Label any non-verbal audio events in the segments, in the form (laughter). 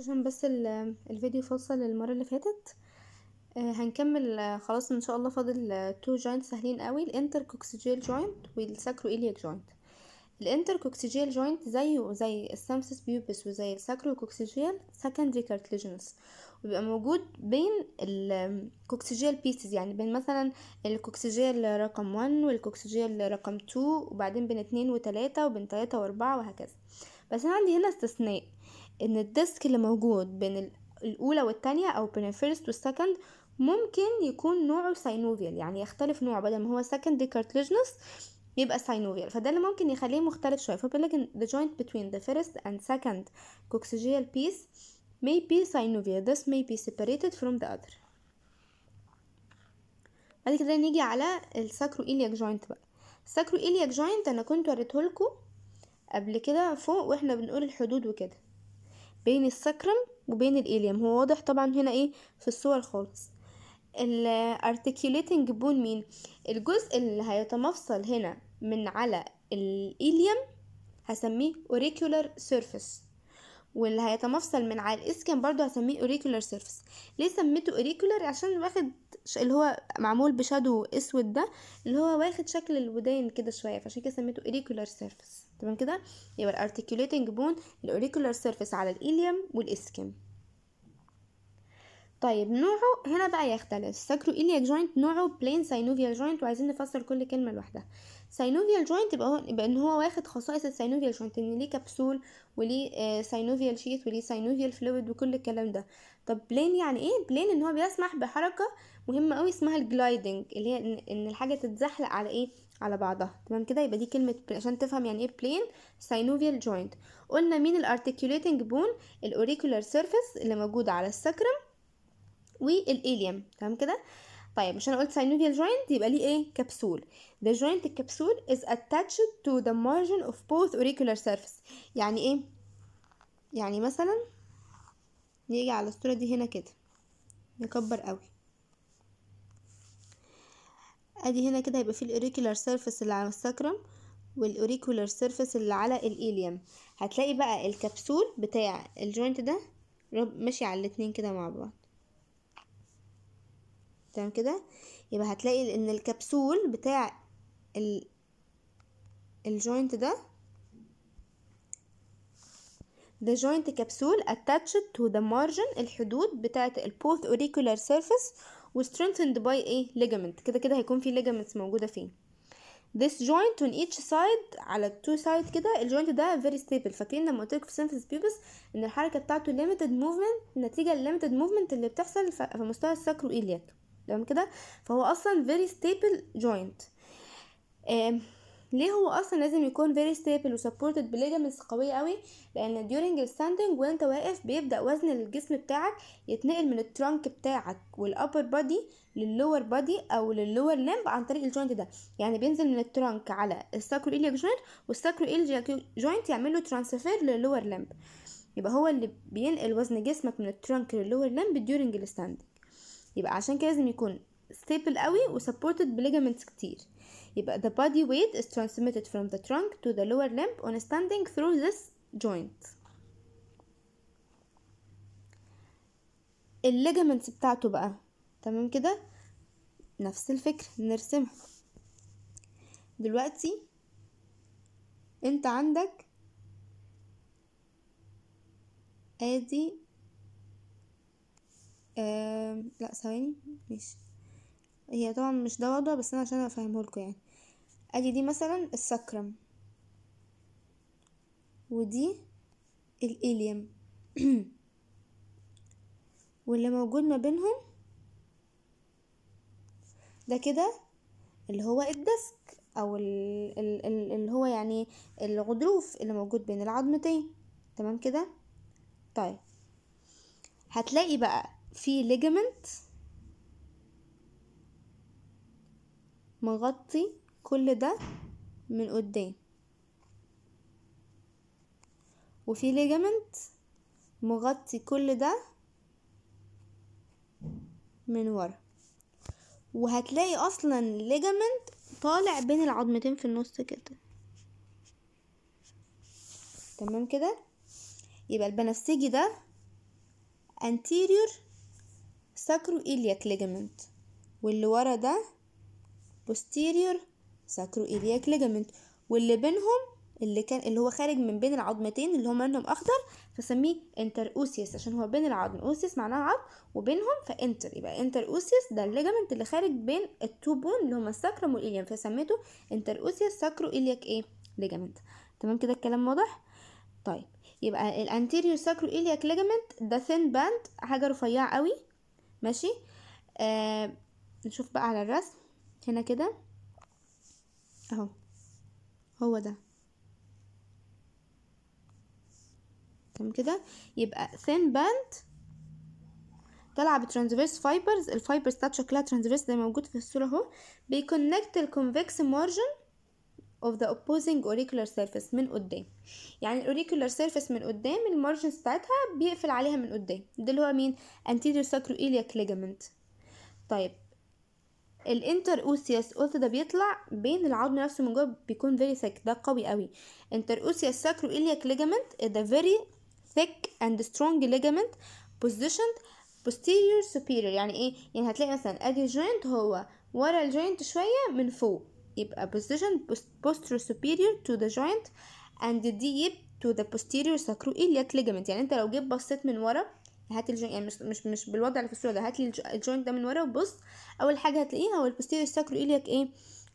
عشان بس الفيديو فصل للمرة اللي فاتت آه، هنكمل آه، خلاص ان شاء الله فاضل تو آه، جوينت سهلين قوي الانتركوكسيجيال جوينت والساكرو والساكرويلياك جوينت الانتركوكسيجيال جوينت زيه زي السامسس بيوبس وزي الساكروكوكسيجيال سكندري كارتليجنس وبيبقى موجود بين الكوكسيجيال بيسز يعني بين مثلا الكوكسيجيال رقم 1 والكوكسيجيال رقم 2 وبعدين بين 2 و3 وبين 3 و4 وهكذا بس انا عندي هنا استثناء ان الديسك اللي موجود بين الاولى والتانية او بين الفيرست والسكند ممكن يكون نوعه ساينوفيال يعني يختلف نوعه بدل ما هو سكند كارتليجنس يبقى ساينوفيال فده اللي ممكن يخليه مختلف شويه فبيقول لك the joint between the first and second coxagial piece may be synovial this may be separated from the other بعد كده نيجي على الساكرو ايلياك جوينت بقى الساكرو ايلياك جوينت انا كنت وريته لكم قبل كده فوق واحنا بنقول الحدود وكده بين السكرم وبين الإليم هو واضح طبعا هنا ايه في الصور خالص الارتكيوليتنج بون مين الجزء اللي هيتمفصل هنا من على الإليم هسميه auricular surface واللي هيتمفصل من على الاسكن برضو هسميه auricular surface ليه سميته auricular عشان واخد اللي هو معمول بشادو اسود ده اللي هو واخد شكل الودان كده شويه فعشان كده سميته auricular surface تمام كده يبقى الارتكيوليتنج بون الاوريكولار سيرفيس على الإليوم والاسكيم طيب نوعه هنا بقى يختلف ساكرو إلياك جوينت نوعه بلين ساينوفيال جوينت وعايزين نفسر كل كلمة لوحدها ساينوفيال جوينت يبقى, يبقى ان هو واخد خصائص الساينوفيال جوينت ان ليه كبسول وليه ساينوفيال آه، شيث وليه ساينوفيال فلويد وكل الكلام ده طب بلين يعني ايه بلين ان هو بيسمح بحركة مهمة قوي اسمها الجلايدنج اللي هي ان الحاجة تتزحلق على ايه على بعضها تمام كده يبقى دي كلمة عشان تفهم يعني ايه بلين سينوفيال جوينت قلنا مين الارتكيوليتنج بون الاوريكولار سيرفيس اللي موجودة على السكرم والاليم تمام كده طيب مش انا قلت سينوفيال جوينت يبقى ليه ايه كبسول ذا جوينت الكبسول از اتاتشد تو ذا مارجن اوف بوث اوريكولار سيرفيس يعني ايه يعني مثلا نيجي على الصورة دي هنا كده نكبر قوي ادي هنا كده هيبقى في الاوريكولار سيرفيس اللي على الساكرم والاوريكولار سيرفيس اللي على الايليوم هتلاقي بقى الكبسول بتاع الجوينت ده ماشي على الاتنين كده مع بعض تمام كده يبقى هتلاقي ان الكبسول بتاع ال... الجوينت ده ده جوينت كبسول attached تو ذا مارجن الحدود بتاعة البوث اوريكولار سيرفيس وstrengthened by ايه ligament كده كده هيكون في ligaments موجودة فيه this joint on each side على two side كده الجوينت ده very stable فاكرين لما قلت لكم في symphysis pubis ان الحركه بتاعته limited movement نتيجه ال limited movement اللي بتحصل في مستوى الساكرو ايلياك تمام كده فهو اصلا very stable joint آه ليه هو اصلا لازم يكون فيري ستيبل وسبورتد بليجامنتس قويه قوي لان ديورنج الستاندنج وانت واقف بيبدا وزن الجسم بتاعك يتنقل من الترنك بتاعك والابر بادي لللور بادي او لللور لمب عن طريق الجوينت ده يعني بينزل من الترنك على الساكرو ايليا جوينت والساكرو ايليا جوينت يعمل له ترانسفير لللور لمب يبقى هو اللي بينقل وزن جسمك من الترنك لللور لمب ديورنج الستاندنج يبقى عشان كده لازم يكون ستيبل قوي وسبورتد بليجامنتس كتير يبقى the body weight is transmitted from the trunk to the lower limb on standing through this joint الليجمنتس بتاعته بقى تمام كده نفس الفكر نرسمها دلوقتي انت عندك ادي آه لا ثواني ماشي هي طبعا مش ده وضع بس انا عشان افهمهولكوا يعني ادي دي مثلا السكرم ودي الإليم (clears throat) واللي موجود ما بينهم ده كده اللي هو الدسك او اللي هو يعني الغضروف اللي موجود بين العظمتين تمام كده طيب هتلاقي بقى في ليجمنت مغطي كل ده من قدام وفي ليجامنت مغطي كل ده من ورا وهتلاقي اصلا ليجامنت طالع بين العظمتين في النص كده تمام كده يبقى البنفسجي ده anterior sacroiliac ligament واللي ورا ده posterior ساكرو إلياك ليجمنت واللي بينهم اللي كان اللي هو خارج من بين العظمتين اللي هما منهم اخضر فسميه انتر اوسيس عشان هو بين العظم اوسيس معناها عظم وبينهم فانتر يبقى انتر اوسيس ده الليجمنت اللي خارج بين التو بون اللي هما الساكرم والإليم فسميته انتر اوسيس ساكرو إلياك ايه ليجمنت تمام كده الكلام واضح طيب يبقى الانتيريور ساكرو إلياك ليجمنت ده ثين باند حاجه رفيعه قوي ماشي آه نشوف بقى على الرسم هنا كده اهو هو ده تمام كده يبقى thin band طالعه بترانزفيرس فايبرز الفايبرز بتاعت شكلها ترانزفيرس زي ما موجود في الصوره اهو بيكونكت الكونفكس مارجن of the opposing auricular surface من قدام يعني الاوريكولار surface من قدام المارجنز بتاعتها بيقفل عليها من قدام ده اللي هو مين anterior sacroiliac ligament طيب الانتر اوسيوس قلت ده بيطلع بين العظم نفسه من جوه بيكون فيري ثيك ده قوي قوي انتر اوسيوس ساكرو ايلياك ليجامنت ده فيري ثيك اند سترونج ليجامنت بوزيشند posterior superior يعني ايه يعني هتلاقي مثلا ادي جوينت هو ورا الجوينت شويه من فوق يبقى position posterior superior to the joint and deep to the posterior sacroiliac ligament يعني انت لو جيت بصيت من ورا هات الجوينت يعني مش مش مش بالوضع اللي في الصوره ده هات لي الجوينت ده من ورا وبص اول حاجه هتلاقيها هو البوستيريور ساكرو ايليك ايه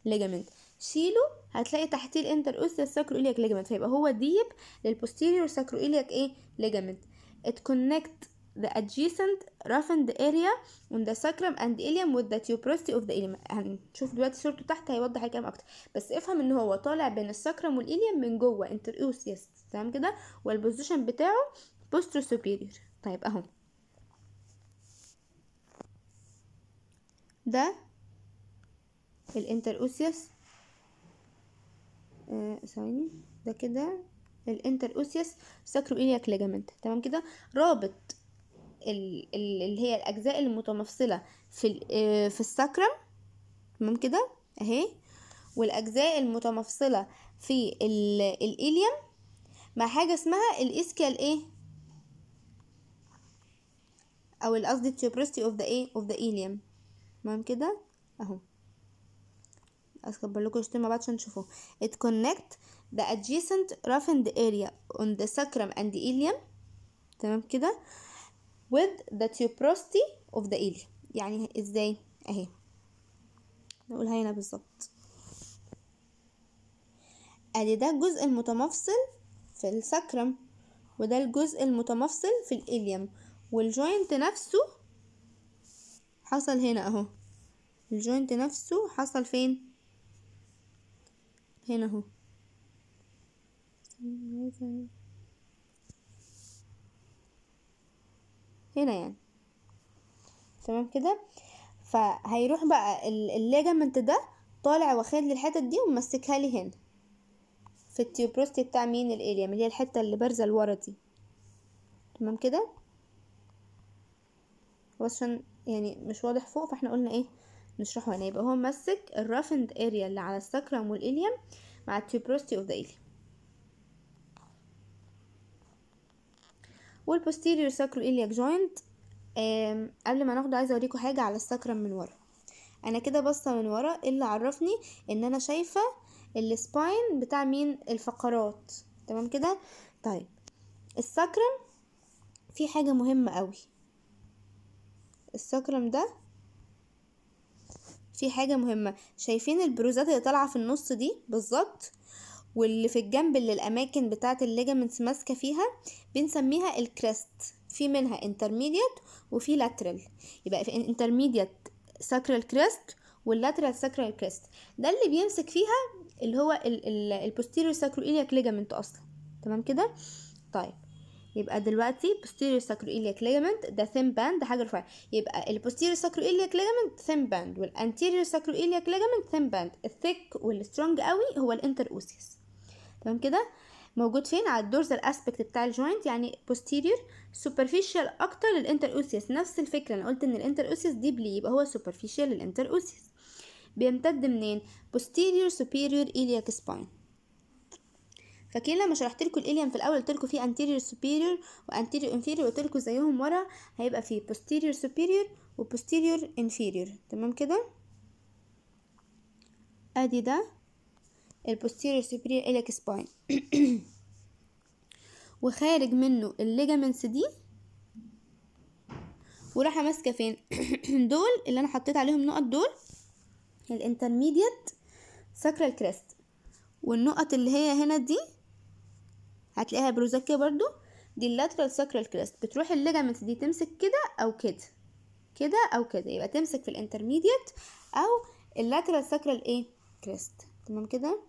ليجامنت شيله هتلاقي تحتيه الانتر اوستيا ساكرو ايليك ليجامنت فيبقى هو ديب للبوستيريور ساكرو ايليك ايه ليجامنت ات connect the adjacent roughened area on the sacrum and ilium with the tuberosity of the ilium هنشوف دلوقتي صورته تحت هيوضح الكلام اكتر بس افهم ان هو طالع بين الساكرم والإليوم من جوه انتر اوسيس تمام كده والبوزيشن بتاعه بوستر سوبيريور طيب اهو ده الانتر اوسيوس آه، ثواني آه ده كده الانتر اوسيوس ساكرو ايلياك ليجامنت تمام كده رابط اللي هي الاجزاء المتمفصله في آه، في الساكرم تمام كده اهي والاجزاء المتمفصله في الاليم مع حاجه اسمها الاسكال ايه او قصدي التيوبرستي اوف ذا ايه اوف ذا ايليم تمام كده اهو اكبر لكم الشوط مع عشان تشوفوه ات connect the adjacent roughened area on the sacrum and the ileum تمام كده with the tuberosity of the ileum يعني ازاي اهي نقول هنا بالظبط ادي ده الجزء المتمفصل في السكرم وده الجزء المتمفصل في الإليم والجوينت نفسه حصل هنا اهو الجوينت نفسه حصل فين هنا اهو هنا يعني تمام كده فهيروح بقى الليجامنت ده طالع واخد لي الحتت دي ومسكها لي هنا في التيوبروستي بتاع مين الاليا اللي هي الحته اللي بارزه لورا دي تمام كده هو عشان يعني مش واضح فوق فاحنا قلنا ايه نشرحه هنا يعني. يبقى هو ممسك الرافند اريا اللي على الساكرام والإليم مع التيبروستي اوف ذا إليم والبوستيريور ساكرو إلياك جوينت قبل ما ناخده عايزه اوريكم حاجه على الساكرام من ورا انا كده باصه من ورا اللي عرفني ان انا شايفه السباين بتاع مين الفقرات تمام كده طيب الساكرام في حاجه مهمه قوي الساكرم ده في حاجة مهمة شايفين البروزات اللي طالعة في النص دي بالظبط واللي في الجنب اللي الأماكن بتاعة الليجامنتس ماسكة فيها بنسميها الكريست في منها انترميديت وفي لاترال يبقى في انترميديت ساكرال كريست واللاترال ساكرال كريست ده اللي بيمسك فيها اللي هو البوستيريو ساكرو ايليك ليجامنت اصلا تمام كده طيب يبقى دلوقتي posterior sacroiliac ligament ده thin band ده حاجه رفيعه يبقى ال posterior sacroiliac ligament thin band وال anterior sacroiliac ligament thin band الثيك والسترونج قوي هو ال interosseous تمام كده موجود فين على الدورزال اسبكت بتاع الجوينت يعني posterior superficial اكتر لل interosseous نفس الفكره انا قلت ان ال interosseous دي بلي يبقى هو superficial لل interosseous بيمتد منين posterior superior iliac spine فاكرين لما شرحت لكم الاليم في الاول قلت لكم في anterior superior anterior inferior قلت لكم زيهم ورا هيبقى في posterior superior posterior inferior تمام كده ادي ده posterior superior iliac spine (coughs) وخارج منه الليجامنتس دي وراح ماسكه فين (coughs) دول اللي انا حطيت عليهم نقط دول الانترميديت ساكرال كريست والنقط اللي هي هنا دي هتلاقيها بروزة كده برضو دي اللاترال ساكرال كريست بتروح الليجامنت دي تمسك كده او كده كده او كده يبقى تمسك في الانترميديت او اللاترال ساكرال ايه كريست تمام كده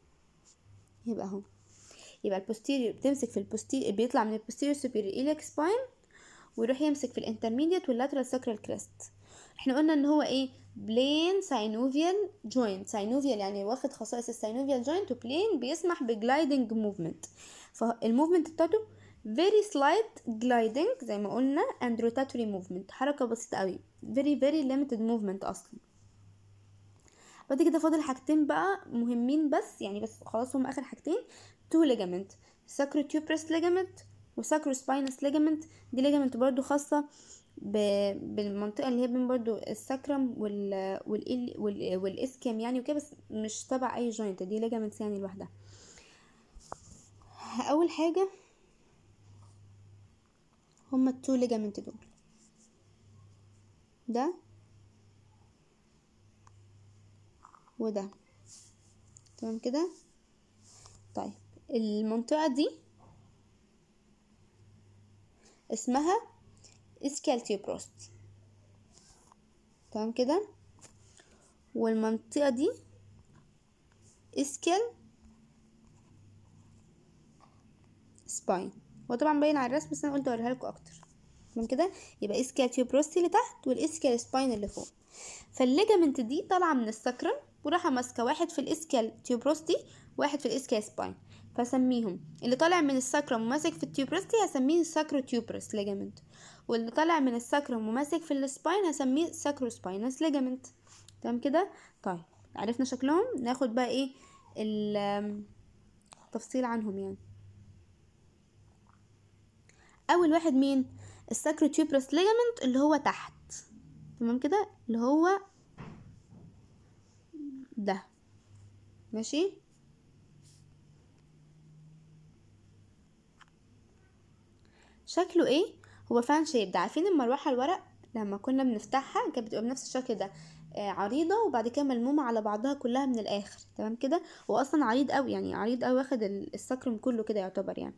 يبقى اهو يبقى البوستيريو بتمسك في البوستيريو بيطلع من البوستيريو سوبيريور ايليك سباين ويروح يمسك في الانترميديت واللاترال ساكرال كريست احنا قلنا ان هو ايه بلين ساينوفيال جوينت ساينوفيال يعني واخد خصائص الساينوفيال جوينت وبلين بيسمح بجلايدنج موفمنت فالموفمنت بتاعته very slight gliding زي ما قلنا and rotatory movement حركة بسيطة قوي very very limited movement أصلا بعد كده فاضل حاجتين بقى مهمين بس يعني بس خلاص هم آخر حاجتين two ligament sacrotuberous ligament و sacrospinous ligament دي ligament برضو خاصة بالمنطقه اللي هي بين برضو السكرم وال وال والاسكيم يعني وكده بس مش تبع اي جوينت دي ليجامنتس يعني لوحدها اول حاجه هما التو ليجامنت دول ده وده تمام كده طيب المنطقه دي اسمها بروست تمام كده والمنطقة دي اسكال سباين هو طبعا باين على الرسم بس انا قلت اوريها لكم اكتر تمام كده يبقى تيوبروستي اللي تحت والاسكال سباين اللي فوق فالليجامنت دي طالعه من السكرم وراحه ماسكه واحد في الاسكال تيوبروستي واحد في الاسكال سباين فسميهم اللي طالع من الساكرم وماسك في التيوبرستي هسميه الساكرو تيوبرس ليجامنت واللي طالع من الساكرم وماسك في السباين هسميه ساكرو سباينس ليجامنت تمام كده طيب عرفنا شكلهم ناخد بقى ايه التفصيل عنهم يعني اول واحد مين الساكرو تيوبرس ليجامنت اللي هو تحت تمام كده اللي هو ده ماشي شكله ايه هو فان ده عارفين المروحه الورق لما كنا بنفتحها كانت بتبقى بنفس الشكل ده آه، عريضة وبعد كده ملمومة على بعضها كلها من الآخر تمام كده هو أصلا عريض أوي يعني عريض أوي واخد السكرم كله كده يعتبر يعني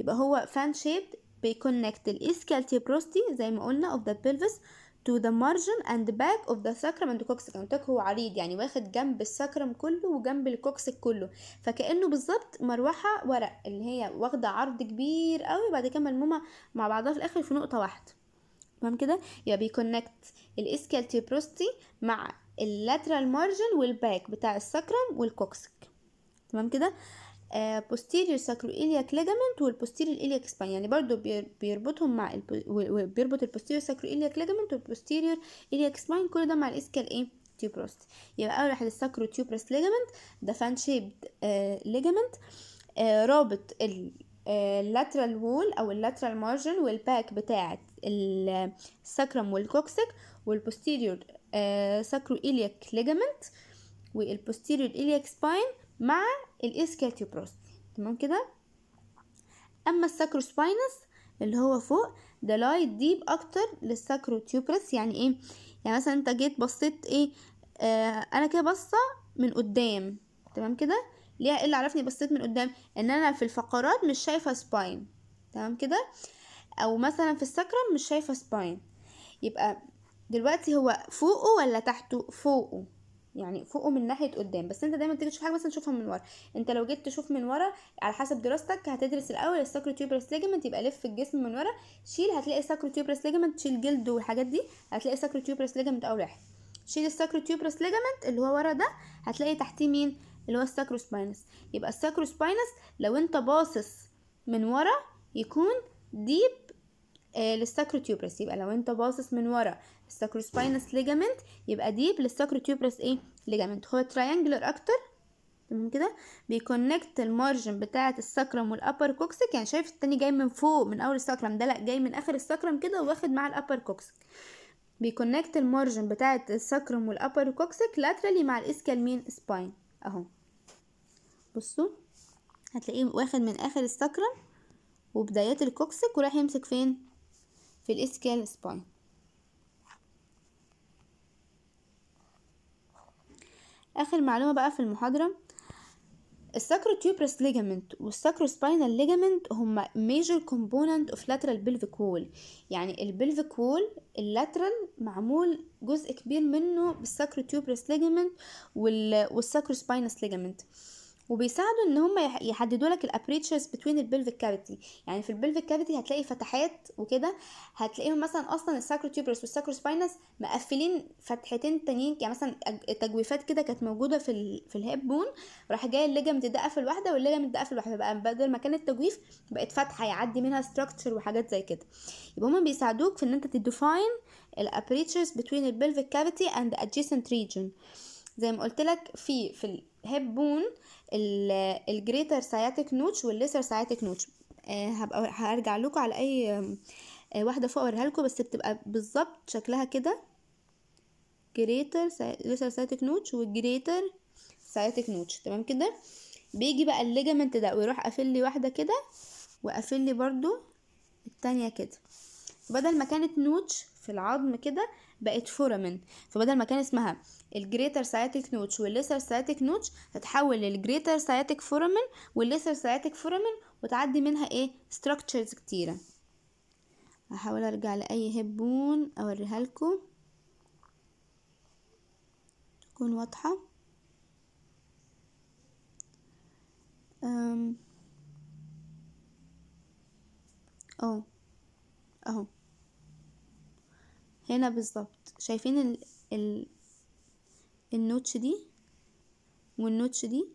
يبقى هو فان شيب بيكونكت الاسكالتي بروستي زي ما قلنا اوف ذا بيلفس to the margin and back of the sacrum and coccyx قلت هو عريض يعني واخد جنب السكرم كله وجنب الكوكسيك كله فكأنه بالظبط مروحة ورق اللي هي واخدة عرض كبير قوي بعد كده ملمومة مع بعضها في الآخر في نقطة واحدة تمام كده يبقى بيكونكت الاسكيال بروستي مع اللاترال مارجن والباك بتاع السكرم والكوكسيك تمام كده آه، posterior sacroiliac ligament والposterior iliac spine يعني برضو بيربطهم مع بيربط الposterior sacroiliac ligament والposterior iliac spine كل ده مع الاسكال ايه تيوبرست يبقى اول واحد الساكرو تيوبرست ليجامنت ده فان shaped ليجامنت رابط ال اللاترال آه، وول او اللاترال مارجن والباك بتاعه الساكرم والكوكسيك والبوستيريور ساكرو إلياك ليجامنت والبوستيريور إلياك سباين مع الاسكاتيوبروست تمام كده اما الساكروسباينس اللي هو فوق ده لايت ديب اكتر للساكروتيوبرس يعني ايه يعني مثلا انت جيت بصيت ايه آه انا كده باصه من قدام تمام كده ليه ايه اللي عرفني بصيت من قدام ان انا في الفقرات مش شايفه سباين تمام كده او مثلا في السكرم مش شايفه سباين يبقى دلوقتي هو فوقه ولا تحته فوقه يعني فوقه من ناحيه قدام بس انت دايما تيجي تشوف حاجه مثلا تشوفها من ورا انت لو جيت تشوف من ورا على حسب دراستك هتدرس الاول الساكرو تيوبرس ليجمنت يبقى لف الجسم من ورا شيل هتلاقي الساكرو تيوبرس ليجمنت شيل جلد والحاجات دي هتلاقي الساكرو تيوبرس ليجمنت اول واحد شيل الساكرو تيوبرس ليجمنت اللي هو ورا ده هتلاقي تحتيه مين اللي هو الساكرو سباينس يبقى الساكرو سباينس لو انت باصص من ورا يكون ديب آه للساكرو تيوبرس يبقى لو انت باصص من ورا الساكروسباينس ليجامنت يبقى للساكرو بالساكروتيوبرس ايه ليجامنت هو تريانجلر اكتر تمام كده بيكونكت المارجن بتاعه الساكرم والابر كوكسيك يعني شايف التاني جاي من فوق من اول الساكرم ده لا جاي من اخر الساكرم كده واخد مع الابر كوكسيك بيكونكت المارجن بتاعه الساكرم والابر كوكسيك لاترالي مع الاسكالمين سباين اهو بصوا هتلاقيه واخد من اخر الساكرم وبدايات الكوكسيك وراح يمسك فين في الاسكال سباين اخر معلومه بقى في المحاضره الساكرو تيوبرس ليجامنت والساكرو سباينال ليجامنت هما ميجر كومبوننت اوف لاترال بيلفيك وول يعني البيلفيك وول اللاترال معمول جزء كبير منه بالساكرو تيوبرس ليجامنت والساكرو سباينس ليجامنت وبيساعدوا ان هم يحددوا لك الابريتشرز بتوين البلفيك كافيتي يعني في البلفيك كافيتي هتلاقي فتحات وكده هتلاقيهم مثلا اصلا الساكروتيوبرس والساكروسباينس مقفلين فتحتين تانيين يعني مثلا تجويفات كده كانت موجوده في ال... في الهيب بون راح جاي الليجمنت ده قفل واحده والليجمنت ده قفل واحده بقى بدل ما كان التجويف بقت فتحه يعدي منها ستراكشر وحاجات زي كده يبقى هما بيساعدوك في ان انت تديفاين الابريتشرز بتوين البلفيك كافيتي اند ادجيسنت ريجن زي ما قلت لك في في هاب بون الجريتر سياتيك نوتش والليسر سياتيك نوتش آه، هبقى هرجع لكم على اي آه، واحده فوق اوريها لكم بس بتبقى بالظبط شكلها كده جريتر ليسر سياتيك نوتش والجريتر سياتيك نوتش تمام كده بيجي بقى الليجمنت ده ويروح قافل لي واحده كده وقافل لي برضو التانية كده بدل ما كانت نوتش في العظم كده بقت فورامين فبدل ما كان اسمها الجريتر سياتيك نوتش والليسر سياتيك نوتش هتتحول للجريتر سياتيك فورامن والليسر سياتيك فورامن وتعدي منها ايه structures كتيرة هحاول ارجع لاي هبون اوريها لكم تكون واضحة أم. اهو اهو هنا بالظبط شايفين ال, ال النوتش دي والنوتش دي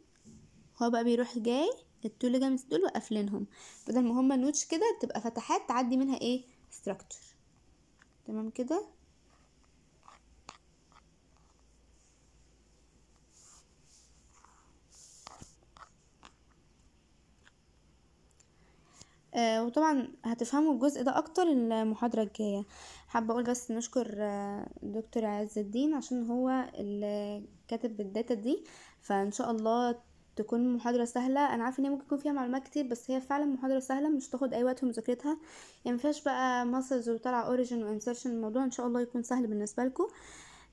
هو بقى بيروح جاي التو ليجامنتس دول وقافلينهم بدل ما هما نوتش كده تبقى فتحات تعدي منها ايه ستراكتشر تمام كده آه، وطبعا هتفهموا الجزء ده اكتر المحاضرة الجاية حابة اقول بس نشكر الدكتور آه، عز الدين عشان هو اللي كاتب الداتا دي فان شاء الله تكون محاضرة سهلة أنا عارفة إن هي ممكن يكون فيها معلومات كتير بس هي فعلا محاضرة سهلة مش تاخد أي وقت في مذاكرتها يعني مفيهاش بقى ماسلز وطلع أوريجين وانسرشن الموضوع إن شاء الله يكون سهل بالنسبة لكم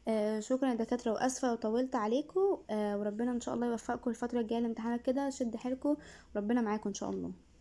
آه شكرا يا دكاترة وأسفة وطولت عليكم آه وربنا إن شاء الله يوفقكم الفترة الجاية لامتحانات كده شد حيلكم وربنا معاكم إن شاء الله